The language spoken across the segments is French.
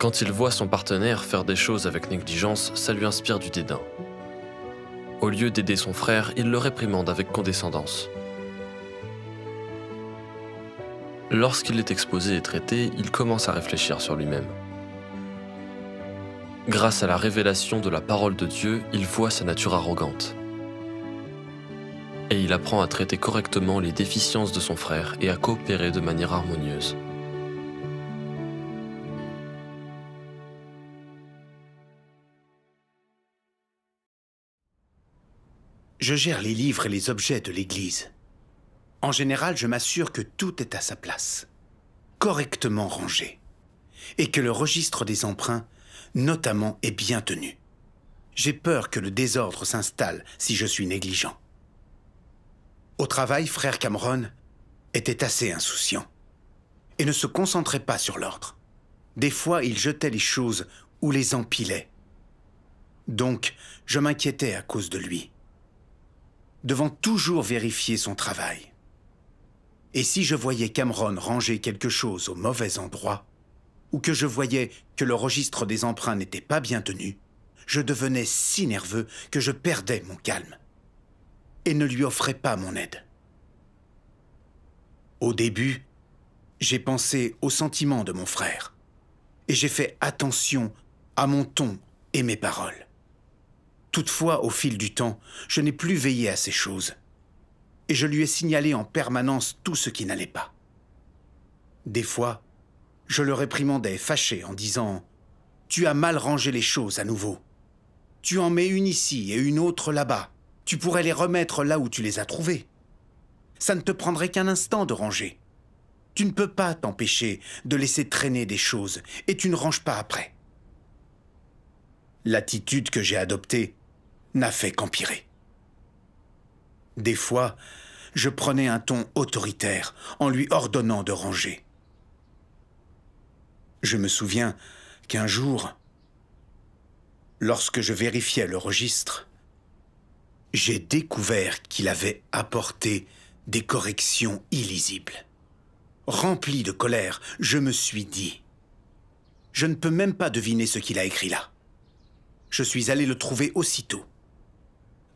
Quand il voit son partenaire faire des choses avec négligence, ça lui inspire du dédain. Au lieu d'aider son frère, il le réprimande avec condescendance. Lorsqu'il est exposé et traité, il commence à réfléchir sur lui-même. Grâce à la révélation de la parole de Dieu, il voit sa nature arrogante. Et il apprend à traiter correctement les déficiences de son frère et à coopérer de manière harmonieuse. Je gère les livres et les objets de l'église. En général, je m'assure que tout est à sa place, correctement rangé, et que le registre des emprunts, notamment, est bien tenu. J'ai peur que le désordre s'installe si je suis négligent. Au travail, frère Cameron était assez insouciant et ne se concentrait pas sur l'ordre. Des fois, il jetait les choses ou les empilait. Donc, je m'inquiétais à cause de lui devant toujours vérifier son travail. Et si je voyais Cameron ranger quelque chose au mauvais endroit, ou que je voyais que le registre des emprunts n'était pas bien tenu, je devenais si nerveux que je perdais mon calme et ne lui offrais pas mon aide. Au début, j'ai pensé aux sentiments de mon frère et j'ai fait attention à mon ton et mes paroles. Toutefois, au fil du temps, je n'ai plus veillé à ces choses, et je lui ai signalé en permanence tout ce qui n'allait pas. Des fois, je le réprimandais, fâché, en disant ⁇ Tu as mal rangé les choses à nouveau. Tu en mets une ici et une autre là-bas. Tu pourrais les remettre là où tu les as trouvées. Ça ne te prendrait qu'un instant de ranger. Tu ne peux pas t'empêcher de laisser traîner des choses, et tu ne ranges pas après. ⁇ L'attitude que j'ai adoptée n'a fait qu'empirer. Des fois, je prenais un ton autoritaire en lui ordonnant de ranger. Je me souviens qu'un jour, lorsque je vérifiais le registre, j'ai découvert qu'il avait apporté des corrections illisibles. Rempli de colère, je me suis dit Je ne peux même pas deviner ce qu'il a écrit là. Je suis allé le trouver aussitôt.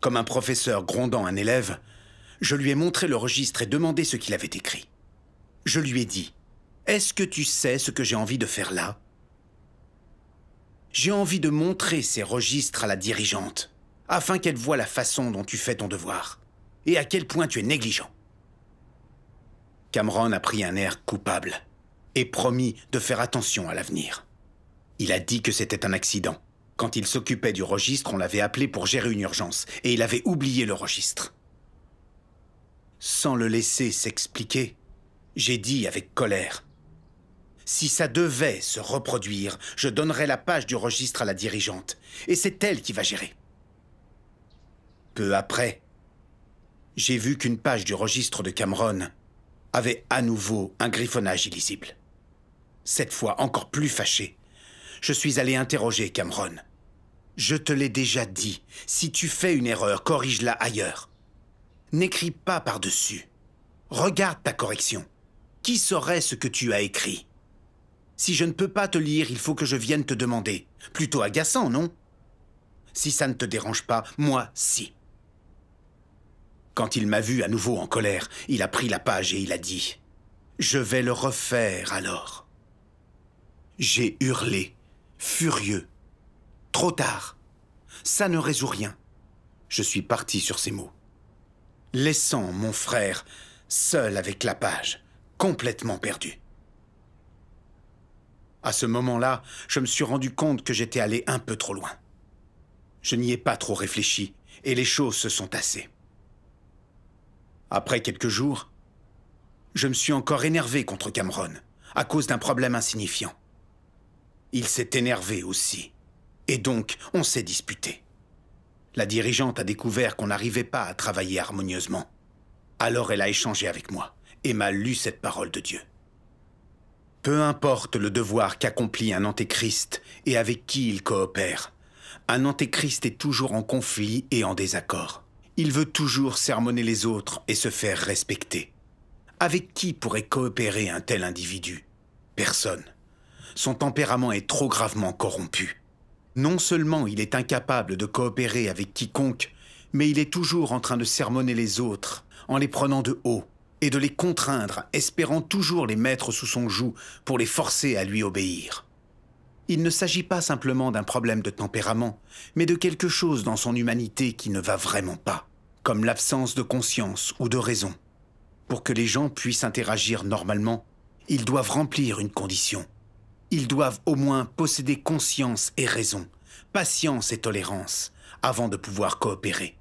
Comme un professeur grondant un élève, je lui ai montré le registre et demandé ce qu'il avait écrit. Je lui ai dit Est-ce que tu sais ce que j'ai envie de faire là J'ai envie de montrer ces registres à la dirigeante, afin qu'elle voie la façon dont tu fais ton devoir, et à quel point tu es négligent. Cameron a pris un air coupable et promis de faire attention à l'avenir. Il a dit que c'était un accident, quand il s'occupait du registre, on l'avait appelé pour gérer une urgence, et il avait oublié le registre. Sans le laisser s'expliquer, j'ai dit avec colère. Si ça devait se reproduire, je donnerais la page du registre à la dirigeante, et c'est elle qui va gérer. Peu après, j'ai vu qu'une page du registre de Cameron avait à nouveau un griffonnage illisible. Cette fois encore plus fâché, je suis allé interroger Cameron. Je te l'ai déjà dit, si tu fais une erreur, corrige-la ailleurs. N'écris pas par-dessus. Regarde ta correction. Qui saurait ce que tu as écrit Si je ne peux pas te lire, il faut que je vienne te demander. Plutôt agaçant, non Si ça ne te dérange pas, moi, si. Quand il m'a vu à nouveau en colère, il a pris la page et il a dit ⁇ Je vais le refaire alors ⁇ J'ai hurlé furieux. Trop tard. Ça ne résout rien. Je suis parti sur ces mots. Laissant mon frère seul avec la page, complètement perdu. À ce moment-là, je me suis rendu compte que j'étais allé un peu trop loin. Je n'y ai pas trop réfléchi, et les choses se sont tassées. Après quelques jours, je me suis encore énervé contre Cameron, à cause d'un problème insignifiant. Il s'est énervé aussi. Et donc, on s'est disputé. La dirigeante a découvert qu'on n'arrivait pas à travailler harmonieusement. Alors elle a échangé avec moi et m'a lu cette parole de Dieu. Peu importe le devoir qu'accomplit un antéchrist et avec qui il coopère, un antéchrist est toujours en conflit et en désaccord. Il veut toujours sermonner les autres et se faire respecter. Avec qui pourrait coopérer un tel individu Personne son tempérament est trop gravement corrompu. Non seulement il est incapable de coopérer avec quiconque, mais il est toujours en train de sermonner les autres, en les prenant de haut, et de les contraindre, espérant toujours les mettre sous son joug pour les forcer à lui obéir. Il ne s'agit pas simplement d'un problème de tempérament, mais de quelque chose dans son humanité qui ne va vraiment pas, comme l'absence de conscience ou de raison. Pour que les gens puissent interagir normalement, ils doivent remplir une condition, ils doivent au moins posséder conscience et raison, patience et tolérance, avant de pouvoir coopérer.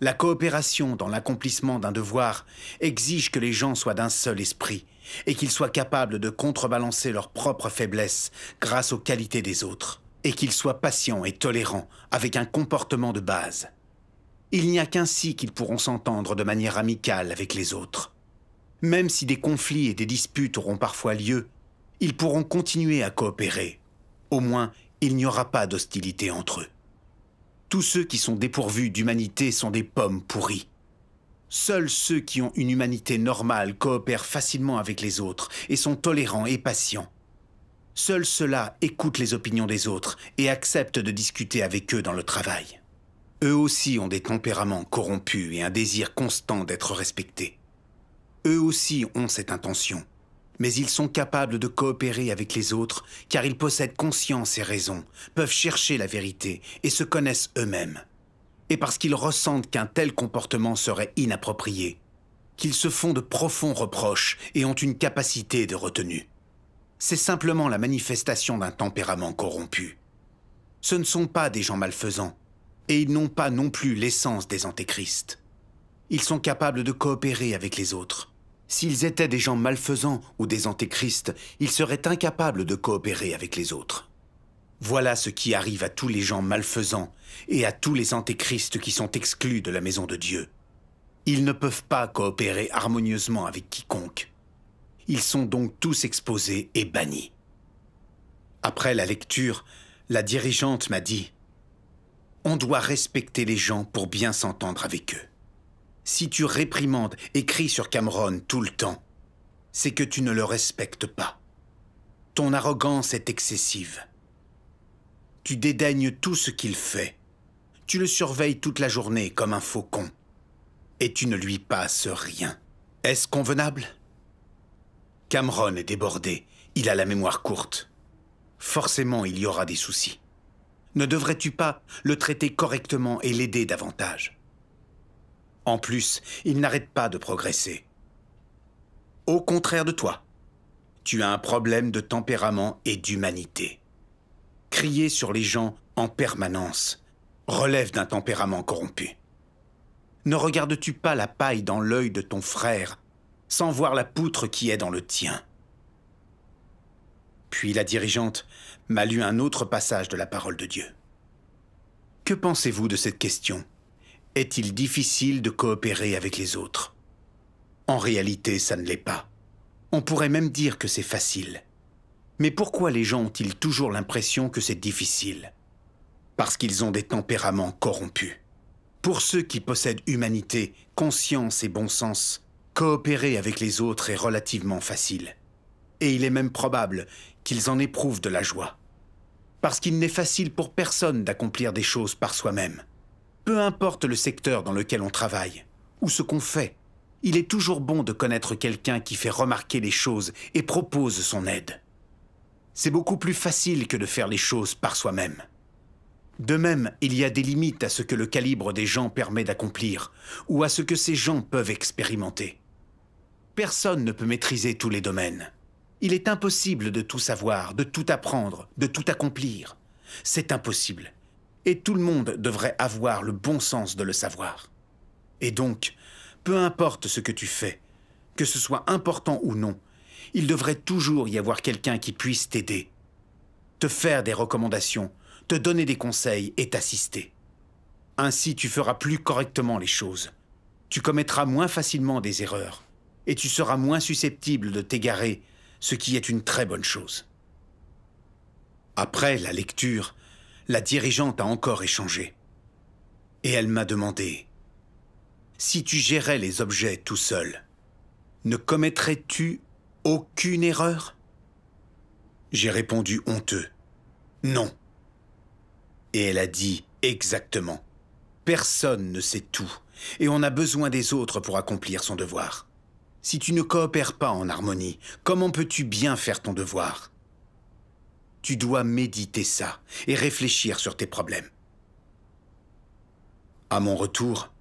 La coopération dans l'accomplissement d'un devoir exige que les gens soient d'un seul esprit et qu'ils soient capables de contrebalancer leurs propres faiblesses grâce aux qualités des autres, et qu'ils soient patients et tolérants avec un comportement de base. Il n'y a qu'ainsi qu'ils pourront s'entendre de manière amicale avec les autres. Même si des conflits et des disputes auront parfois lieu, ils pourront continuer à coopérer. Au moins, il n'y aura pas d'hostilité entre eux. Tous ceux qui sont dépourvus d'humanité sont des pommes pourries. Seuls ceux qui ont une humanité normale coopèrent facilement avec les autres et sont tolérants et patients. Seuls ceux-là écoutent les opinions des autres et acceptent de discuter avec eux dans le travail. Eux aussi ont des tempéraments corrompus et un désir constant d'être respectés. Eux aussi ont cette intention, mais ils sont capables de coopérer avec les autres car ils possèdent conscience et raison, peuvent chercher la vérité et se connaissent eux-mêmes. Et parce qu'ils ressentent qu'un tel comportement serait inapproprié, qu'ils se font de profonds reproches et ont une capacité de retenue. C'est simplement la manifestation d'un tempérament corrompu. Ce ne sont pas des gens malfaisants, et ils n'ont pas non plus l'essence des antéchrists. Ils sont capables de coopérer avec les autres, S'ils étaient des gens malfaisants ou des antéchrists, ils seraient incapables de coopérer avec les autres. Voilà ce qui arrive à tous les gens malfaisants et à tous les antéchrists qui sont exclus de la maison de Dieu. Ils ne peuvent pas coopérer harmonieusement avec quiconque. Ils sont donc tous exposés et bannis. Après la lecture, la dirigeante m'a dit ⁇ On doit respecter les gens pour bien s'entendre avec eux. Si tu réprimandes et cries sur Cameron tout le temps, c'est que tu ne le respectes pas. Ton arrogance est excessive. Tu dédaignes tout ce qu'il fait. Tu le surveilles toute la journée comme un faucon. Et tu ne lui passes rien. Est-ce convenable Cameron est débordé. Il a la mémoire courte. Forcément, il y aura des soucis. Ne devrais-tu pas le traiter correctement et l'aider davantage en plus, il n'arrête pas de progresser. Au contraire de toi, tu as un problème de tempérament et d'humanité. Crier sur les gens en permanence relève d'un tempérament corrompu. Ne regardes-tu pas la paille dans l'œil de ton frère sans voir la poutre qui est dans le tien Puis la dirigeante m'a lu un autre passage de la parole de Dieu. Que pensez-vous de cette question est-il difficile de coopérer avec les autres En réalité, ça ne l'est pas. On pourrait même dire que c'est facile. Mais pourquoi les gens ont-ils toujours l'impression que c'est difficile Parce qu'ils ont des tempéraments corrompus. Pour ceux qui possèdent humanité, conscience et bon sens, coopérer avec les autres est relativement facile. Et il est même probable qu'ils en éprouvent de la joie. Parce qu'il n'est facile pour personne d'accomplir des choses par soi-même. Peu importe le secteur dans lequel on travaille ou ce qu'on fait, il est toujours bon de connaître quelqu'un qui fait remarquer les choses et propose son aide. C'est beaucoup plus facile que de faire les choses par soi-même. De même, il y a des limites à ce que le calibre des gens permet d'accomplir, ou à ce que ces gens peuvent expérimenter. Personne ne peut maîtriser tous les domaines. Il est impossible de tout savoir, de tout apprendre, de tout accomplir. C'est impossible et tout le monde devrait avoir le bon sens de le savoir. Et donc, peu importe ce que tu fais, que ce soit important ou non, il devrait toujours y avoir quelqu'un qui puisse t'aider, te faire des recommandations, te donner des conseils et t'assister. Ainsi, tu feras plus correctement les choses. Tu commettras moins facilement des erreurs et tu seras moins susceptible de t'égarer, ce qui est une très bonne chose. Après la lecture, la dirigeante a encore échangé. Et elle m'a demandé Si tu gérais les objets tout seul, ne commettrais-tu aucune erreur J'ai répondu honteux Non. Et elle a dit exactement Personne ne sait tout, et on a besoin des autres pour accomplir son devoir. Si tu ne coopères pas en harmonie, comment peux-tu bien faire ton devoir tu dois méditer ça et réfléchir sur tes problèmes. À mon retour,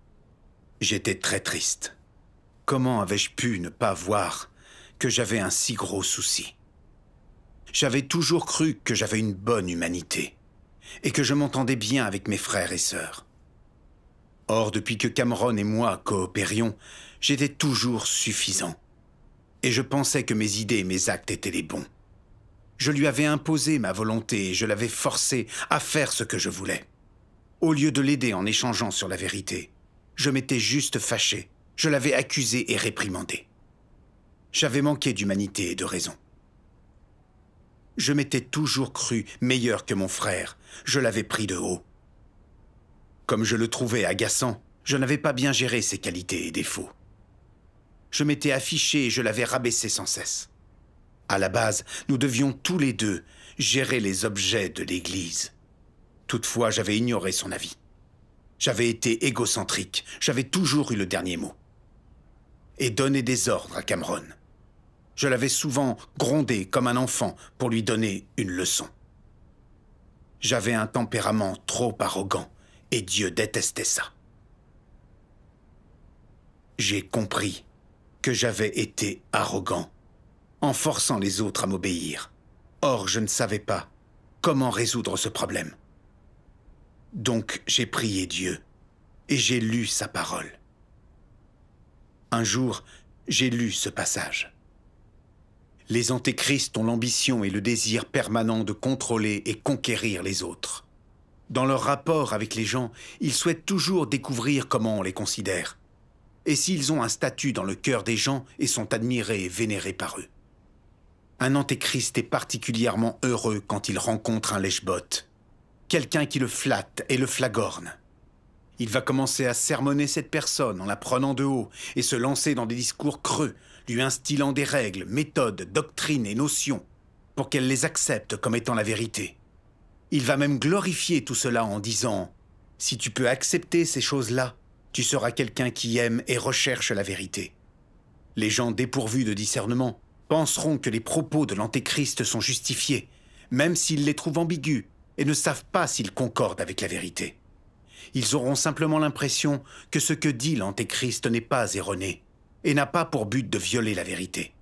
j'étais très triste. Comment avais-je pu ne pas voir que j'avais un si gros souci J'avais toujours cru que j'avais une bonne humanité et que je m'entendais bien avec mes frères et sœurs. Or, depuis que Cameron et moi coopérions, j'étais toujours suffisant, et je pensais que mes idées et mes actes étaient les bons. Je lui avais imposé ma volonté et je l'avais forcé à faire ce que je voulais. Au lieu de l'aider en échangeant sur la vérité, je m'étais juste fâché, je l'avais accusé et réprimandé. J'avais manqué d'humanité et de raison. Je m'étais toujours cru meilleur que mon frère, je l'avais pris de haut. Comme je le trouvais agaçant, je n'avais pas bien géré ses qualités et défauts. Je m'étais affiché et je l'avais rabaissé sans cesse. À la base, nous devions tous les deux gérer les objets de l'Église. Toutefois, j'avais ignoré son avis. J'avais été égocentrique, j'avais toujours eu le dernier mot. Et donné des ordres à Cameron. Je l'avais souvent grondé comme un enfant pour lui donner une leçon. J'avais un tempérament trop arrogant, et Dieu détestait ça. J'ai compris que j'avais été arrogant en forçant les autres à m'obéir. Or, je ne savais pas comment résoudre ce problème. Donc j'ai prié Dieu, et j'ai lu sa parole. Un jour, j'ai lu ce passage. Les antéchrists ont l'ambition et le désir permanent de contrôler et conquérir les autres. Dans leur rapport avec les gens, ils souhaitent toujours découvrir comment on les considère, et s'ils ont un statut dans le cœur des gens et sont admirés et vénérés par eux. Un antéchrist est particulièrement heureux quand il rencontre un lèche Quelqu'un qui le flatte et le flagorne. Il va commencer à sermonner cette personne en la prenant de haut et se lancer dans des discours creux, lui instillant des règles, méthodes, doctrines et notions pour qu'elle les accepte comme étant la vérité. Il va même glorifier tout cela en disant ⁇ Si tu peux accepter ces choses-là, tu seras quelqu'un qui aime et recherche la vérité. Les gens dépourvus de discernement penseront que les propos de l'Antéchrist sont justifiés, même s'ils les trouvent ambigus et ne savent pas s'ils concordent avec la vérité. Ils auront simplement l'impression que ce que dit l'Antéchrist n'est pas erroné et n'a pas pour but de violer la vérité.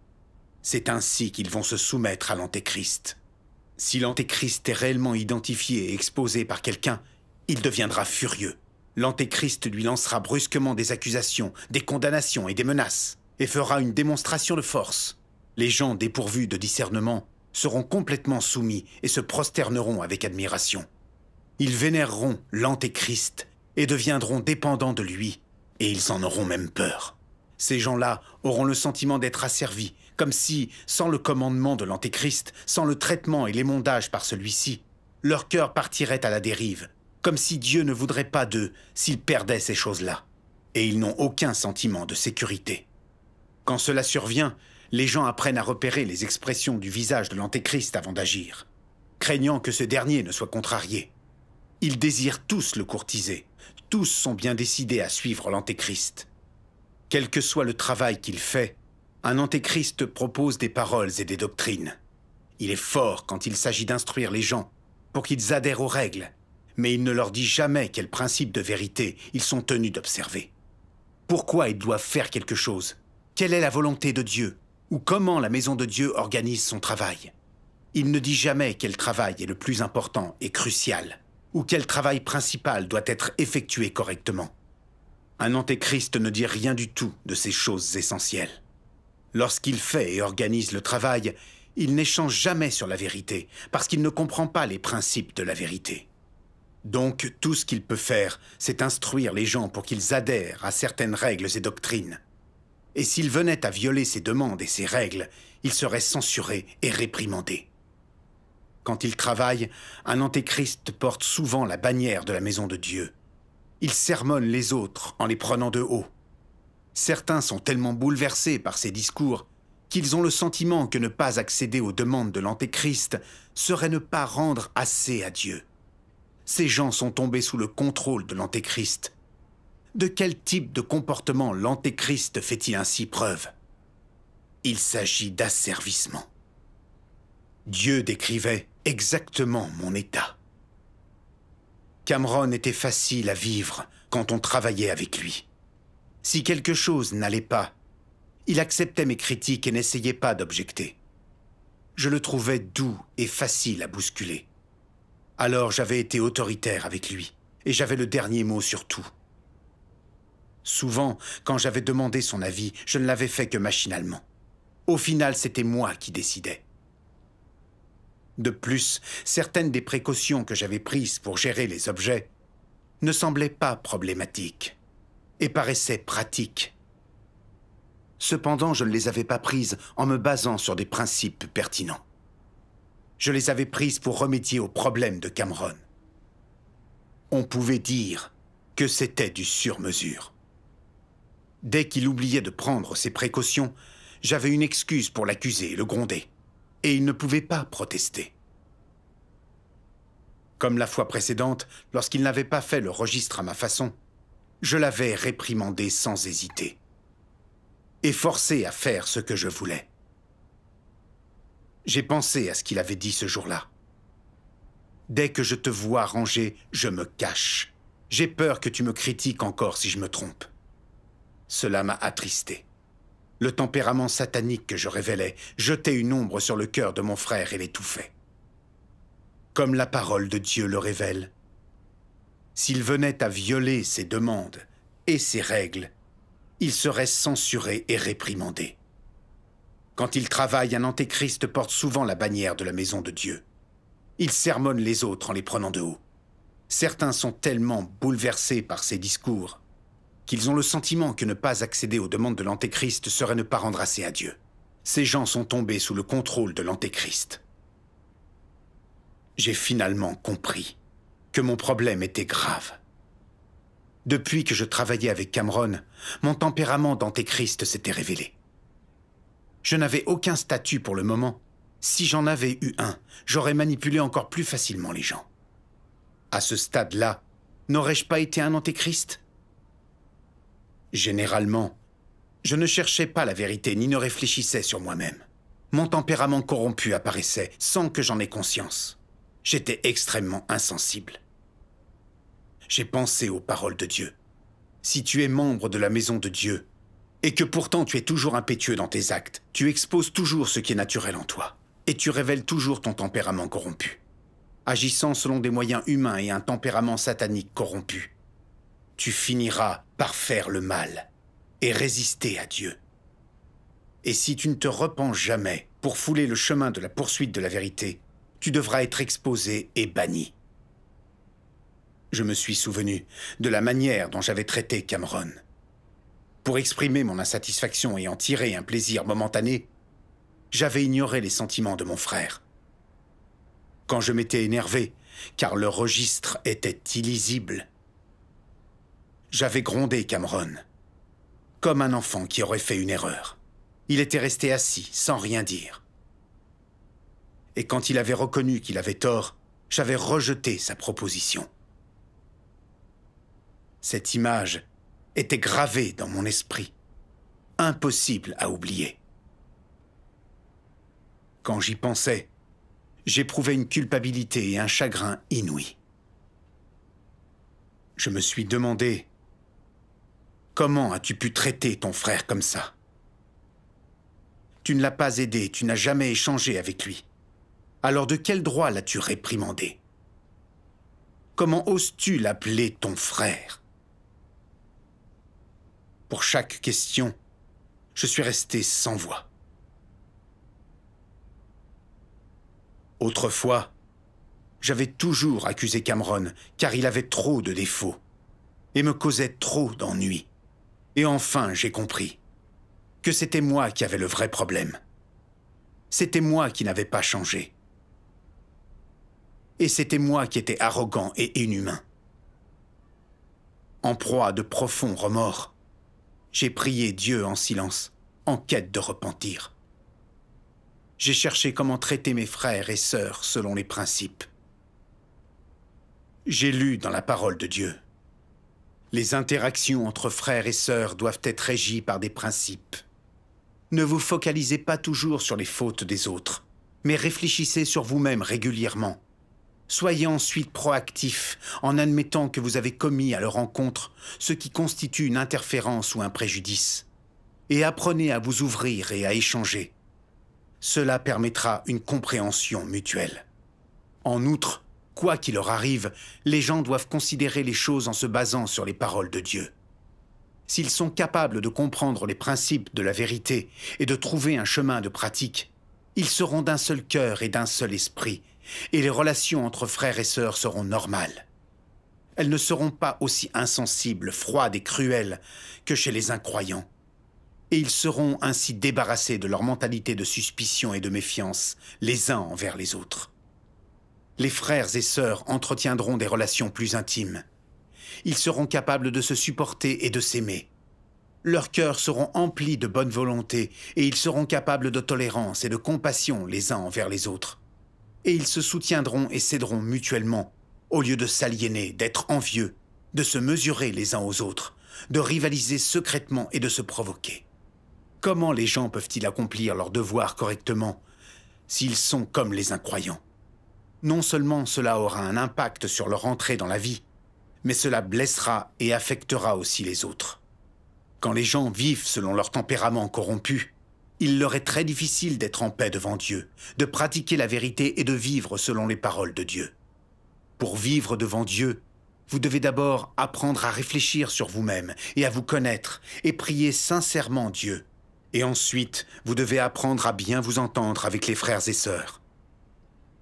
C'est ainsi qu'ils vont se soumettre à l'Antéchrist. Si l'Antéchrist est réellement identifié et exposé par quelqu'un, il deviendra furieux. L'Antéchrist lui lancera brusquement des accusations, des condamnations et des menaces, et fera une démonstration de force les gens dépourvus de discernement seront complètement soumis et se prosterneront avec admiration. Ils vénéreront l'Antéchrist et deviendront dépendants de lui, et ils en auront même peur. Ces gens-là auront le sentiment d'être asservis, comme si, sans le commandement de l'Antéchrist, sans le traitement et l'émondage par celui-ci, leur cœur partirait à la dérive, comme si Dieu ne voudrait pas d'eux s'ils perdaient ces choses-là. Et ils n'ont aucun sentiment de sécurité. Quand cela survient, les gens apprennent à repérer les expressions du visage de l'Antéchrist avant d'agir, craignant que ce dernier ne soit contrarié. Ils désirent tous le courtiser, tous sont bien décidés à suivre l'Antéchrist. Quel que soit le travail qu'il fait, un Antéchrist propose des paroles et des doctrines. Il est fort quand il s'agit d'instruire les gens pour qu'ils adhèrent aux règles, mais il ne leur dit jamais quels principes de vérité ils sont tenus d'observer. Pourquoi ils doivent faire quelque chose Quelle est la volonté de Dieu ou comment la maison de Dieu organise son travail. Il ne dit jamais quel travail est le plus important et crucial, ou quel travail principal doit être effectué correctement. Un antéchrist ne dit rien du tout de ces choses essentielles. Lorsqu'il fait et organise le travail, il n'échange jamais sur la vérité, parce qu'il ne comprend pas les principes de la vérité. Donc tout ce qu'il peut faire, c'est instruire les gens pour qu'ils adhèrent à certaines règles et doctrines, et s'il venait à violer ses demandes et ses règles, il serait censuré et réprimandé. Quand il travaille, un antéchrist porte souvent la bannière de la maison de Dieu. Il sermonne les autres en les prenant de haut. Certains sont tellement bouleversés par ses discours qu'ils ont le sentiment que ne pas accéder aux demandes de l'antéchrist serait ne pas rendre assez à Dieu. Ces gens sont tombés sous le contrôle de l'antéchrist de quel type de comportement l'Antéchrist fait-il ainsi preuve Il s'agit d'asservissement. Dieu décrivait exactement mon état. Cameron était facile à vivre quand on travaillait avec lui. Si quelque chose n'allait pas, il acceptait mes critiques et n'essayait pas d'objecter. Je le trouvais doux et facile à bousculer. Alors j'avais été autoritaire avec lui, et j'avais le dernier mot sur tout. Souvent, quand j'avais demandé son avis, je ne l'avais fait que machinalement. Au final, c'était moi qui décidais. De plus, certaines des précautions que j'avais prises pour gérer les objets ne semblaient pas problématiques et paraissaient pratiques. Cependant, je ne les avais pas prises en me basant sur des principes pertinents. Je les avais prises pour remédier au problème de Cameron. On pouvait dire que c'était du sur-mesure. Dès qu'il oubliait de prendre ses précautions, j'avais une excuse pour l'accuser et le gronder. Et il ne pouvait pas protester. Comme la fois précédente, lorsqu'il n'avait pas fait le registre à ma façon, je l'avais réprimandé sans hésiter. Et forcé à faire ce que je voulais. J'ai pensé à ce qu'il avait dit ce jour-là. Dès que je te vois ranger, je me cache. J'ai peur que tu me critiques encore si je me trompe. Cela m'a attristé. Le tempérament satanique que je révélais jetait une ombre sur le cœur de mon frère et l'étouffait. Comme la parole de Dieu le révèle, s'il venait à violer ses demandes et ses règles, il serait censuré et réprimandé. Quand il travaille, un antéchrist porte souvent la bannière de la maison de Dieu. Il sermonne les autres en les prenant de haut. Certains sont tellement bouleversés par ses discours qu'ils ont le sentiment que ne pas accéder aux demandes de l'Antéchrist serait ne pas rendre assez à Dieu. Ces gens sont tombés sous le contrôle de l'Antéchrist. J'ai finalement compris que mon problème était grave. Depuis que je travaillais avec Cameron, mon tempérament d'antéchrist s'était révélé. Je n'avais aucun statut pour le moment. Si j'en avais eu un, j'aurais manipulé encore plus facilement les gens. À ce stade-là, n'aurais-je pas été un antéchrist Généralement, je ne cherchais pas la vérité ni ne réfléchissais sur moi-même. Mon tempérament corrompu apparaissait sans que j'en aie conscience. J'étais extrêmement insensible. J'ai pensé aux paroles de Dieu. Si tu es membre de la maison de Dieu, et que pourtant tu es toujours impétueux dans tes actes, tu exposes toujours ce qui est naturel en toi, et tu révèles toujours ton tempérament corrompu. Agissant selon des moyens humains et un tempérament satanique corrompu, tu finiras par faire le mal et résister à Dieu. Et si tu ne te repens jamais pour fouler le chemin de la poursuite de la vérité, tu devras être exposé et banni. Je me suis souvenu de la manière dont j'avais traité Cameron. Pour exprimer mon insatisfaction et en tirer un plaisir momentané, j'avais ignoré les sentiments de mon frère. Quand je m'étais énervé, car le registre était illisible, j'avais grondé Cameron. Comme un enfant qui aurait fait une erreur. Il était resté assis, sans rien dire. Et quand il avait reconnu qu'il avait tort, j'avais rejeté sa proposition. Cette image était gravée dans mon esprit, impossible à oublier. Quand j'y pensais, j'éprouvais une culpabilité et un chagrin inouïs. Je me suis demandé Comment as-tu pu traiter ton frère comme ça Tu ne l'as pas aidé, tu n'as jamais échangé avec lui. Alors de quel droit l'as-tu réprimandé Comment oses-tu l'appeler ton frère Pour chaque question, je suis resté sans voix. Autrefois, j'avais toujours accusé Cameron car il avait trop de défauts et me causait trop d'ennuis. Et enfin, j'ai compris que c'était moi qui avais le vrai problème. C'était moi qui n'avais pas changé. Et c'était moi qui étais arrogant et inhumain. En proie à de profonds remords, j'ai prié Dieu en silence, en quête de repentir. J'ai cherché comment traiter mes frères et sœurs selon les principes. J'ai lu dans la parole de Dieu les interactions entre frères et sœurs doivent être régies par des principes. Ne vous focalisez pas toujours sur les fautes des autres, mais réfléchissez sur vous-même régulièrement. Soyez ensuite proactif en admettant que vous avez commis à leur encontre ce qui constitue une interférence ou un préjudice. Et apprenez à vous ouvrir et à échanger. Cela permettra une compréhension mutuelle. En outre, Quoi qu'il leur arrive, les gens doivent considérer les choses en se basant sur les paroles de Dieu. S'ils sont capables de comprendre les principes de la vérité et de trouver un chemin de pratique, ils seront d'un seul cœur et d'un seul esprit, et les relations entre frères et sœurs seront normales. Elles ne seront pas aussi insensibles, froides et cruelles que chez les incroyants, et ils seront ainsi débarrassés de leur mentalité de suspicion et de méfiance les uns envers les autres les frères et sœurs entretiendront des relations plus intimes. Ils seront capables de se supporter et de s'aimer. Leurs cœurs seront emplis de bonne volonté et ils seront capables de tolérance et de compassion les uns envers les autres. Et ils se soutiendront et céderont mutuellement, au lieu de s'aliéner, d'être envieux, de se mesurer les uns aux autres, de rivaliser secrètement et de se provoquer. Comment les gens peuvent-ils accomplir leurs devoirs correctement s'ils sont comme les incroyants non seulement cela aura un impact sur leur entrée dans la vie, mais cela blessera et affectera aussi les autres. Quand les gens vivent selon leur tempérament corrompu, il leur est très difficile d'être en paix devant Dieu, de pratiquer la vérité et de vivre selon les paroles de Dieu. Pour vivre devant Dieu, vous devez d'abord apprendre à réfléchir sur vous-même et à vous connaître et prier sincèrement Dieu. Et ensuite, vous devez apprendre à bien vous entendre avec les frères et sœurs.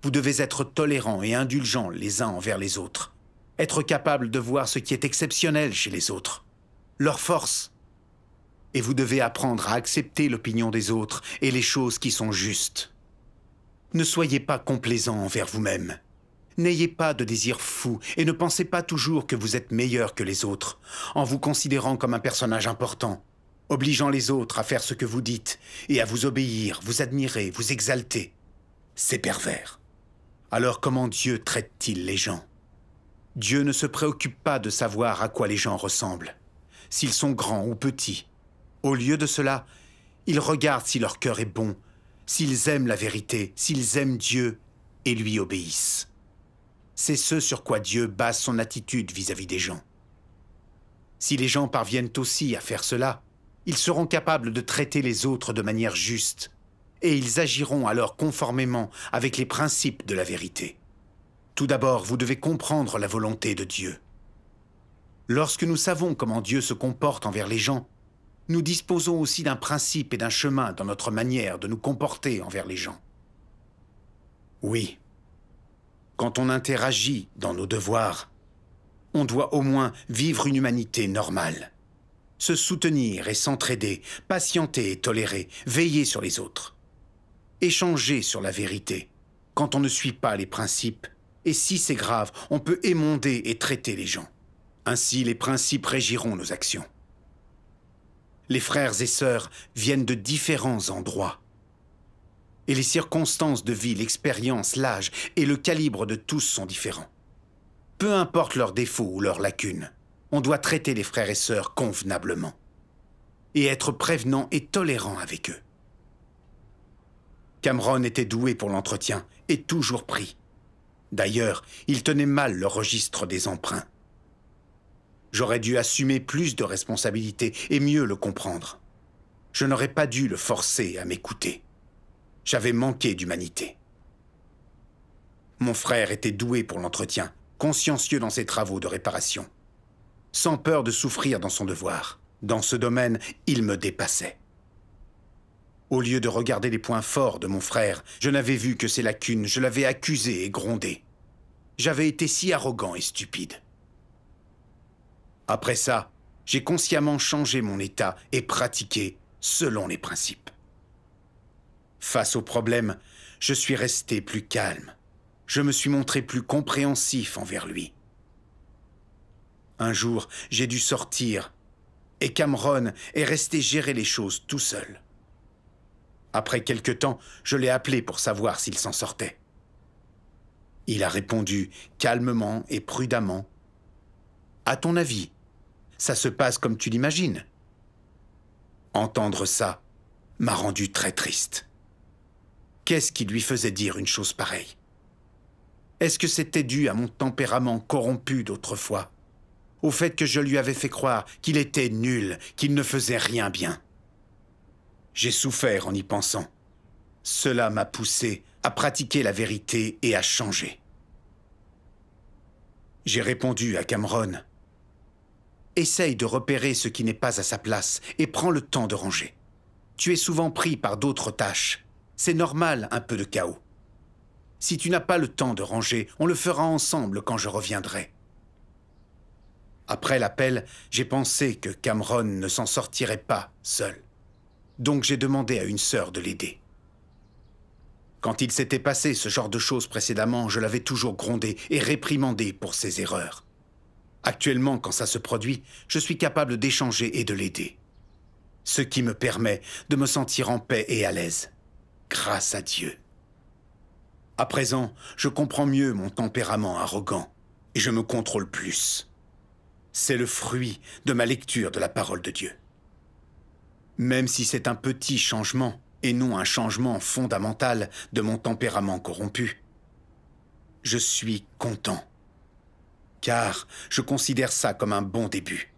Vous devez être tolérant et indulgent les uns envers les autres. Être capable de voir ce qui est exceptionnel chez les autres. Leur force. Et vous devez apprendre à accepter l'opinion des autres et les choses qui sont justes. Ne soyez pas complaisant envers vous-même. N'ayez pas de désirs fous et ne pensez pas toujours que vous êtes meilleur que les autres, en vous considérant comme un personnage important, obligeant les autres à faire ce que vous dites et à vous obéir, vous admirer, vous exalter. C'est pervers. Alors comment Dieu traite-t-il les gens Dieu ne se préoccupe pas de savoir à quoi les gens ressemblent, s'ils sont grands ou petits. Au lieu de cela, il regarde si leur cœur est bon, s'ils aiment la vérité, s'ils aiment Dieu et lui obéissent. C'est ce sur quoi Dieu base son attitude vis-à-vis -vis des gens. Si les gens parviennent aussi à faire cela, ils seront capables de traiter les autres de manière juste et ils agiront alors conformément avec les principes de la vérité. Tout d'abord, vous devez comprendre la volonté de Dieu. Lorsque nous savons comment Dieu se comporte envers les gens, nous disposons aussi d'un principe et d'un chemin dans notre manière de nous comporter envers les gens. Oui, quand on interagit dans nos devoirs, on doit au moins vivre une humanité normale. Se soutenir et s'entraider, patienter et tolérer, veiller sur les autres échanger sur la vérité, quand on ne suit pas les principes, et si c'est grave, on peut émonder et traiter les gens. Ainsi, les principes régiront nos actions. Les frères et sœurs viennent de différents endroits. Et les circonstances de vie, l'expérience, l'âge et le calibre de tous sont différents. Peu importe leurs défauts ou leurs lacunes, on doit traiter les frères et sœurs convenablement. Et être prévenant et tolérant avec eux. Cameron était doué pour l'entretien et toujours pris. D'ailleurs, il tenait mal le registre des emprunts. J'aurais dû assumer plus de responsabilités et mieux le comprendre. Je n'aurais pas dû le forcer à m'écouter. J'avais manqué d'humanité. Mon frère était doué pour l'entretien, consciencieux dans ses travaux de réparation. Sans peur de souffrir dans son devoir. Dans ce domaine, il me dépassait. Au lieu de regarder les points forts de mon frère, je n'avais vu que ses lacunes, je l'avais accusé et grondé. J'avais été si arrogant et stupide. Après ça, j'ai consciemment changé mon état et pratiqué selon les principes. Face au problème, je suis resté plus calme. Je me suis montré plus compréhensif envers lui. Un jour, j'ai dû sortir, et Cameron est resté gérer les choses tout seul. Après quelque temps, je l'ai appelé pour savoir s'il s'en sortait. Il a répondu calmement et prudemment. À ton avis, ça se passe comme tu l'imagines Entendre ça m'a rendu très triste. Qu'est-ce qui lui faisait dire une chose pareille Est-ce que c'était dû à mon tempérament corrompu d'autrefois Au fait que je lui avais fait croire qu'il était nul, qu'il ne faisait rien bien j'ai souffert en y pensant. Cela m'a poussé à pratiquer la vérité et à changer. J'ai répondu à Cameron. Essaye de repérer ce qui n'est pas à sa place et prends le temps de ranger. Tu es souvent pris par d'autres tâches. C'est normal un peu de chaos. Si tu n'as pas le temps de ranger, on le fera ensemble quand je reviendrai. Après l'appel, j'ai pensé que Cameron ne s'en sortirait pas seul. Donc j'ai demandé à une sœur de l'aider. Quand il s'était passé ce genre de choses précédemment, je l'avais toujours grondé et réprimandé pour ses erreurs. Actuellement, quand ça se produit, je suis capable d'échanger et de l'aider. Ce qui me permet de me sentir en paix et à l'aise. Grâce à Dieu. À présent, je comprends mieux mon tempérament arrogant et je me contrôle plus. C'est le fruit de ma lecture de la parole de Dieu même si c'est un petit changement, et non un changement fondamental de mon tempérament corrompu. Je suis content, car je considère ça comme un bon début.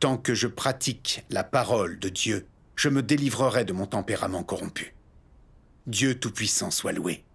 Tant que je pratique la parole de Dieu, je me délivrerai de mon tempérament corrompu. Dieu Tout-Puissant soit loué.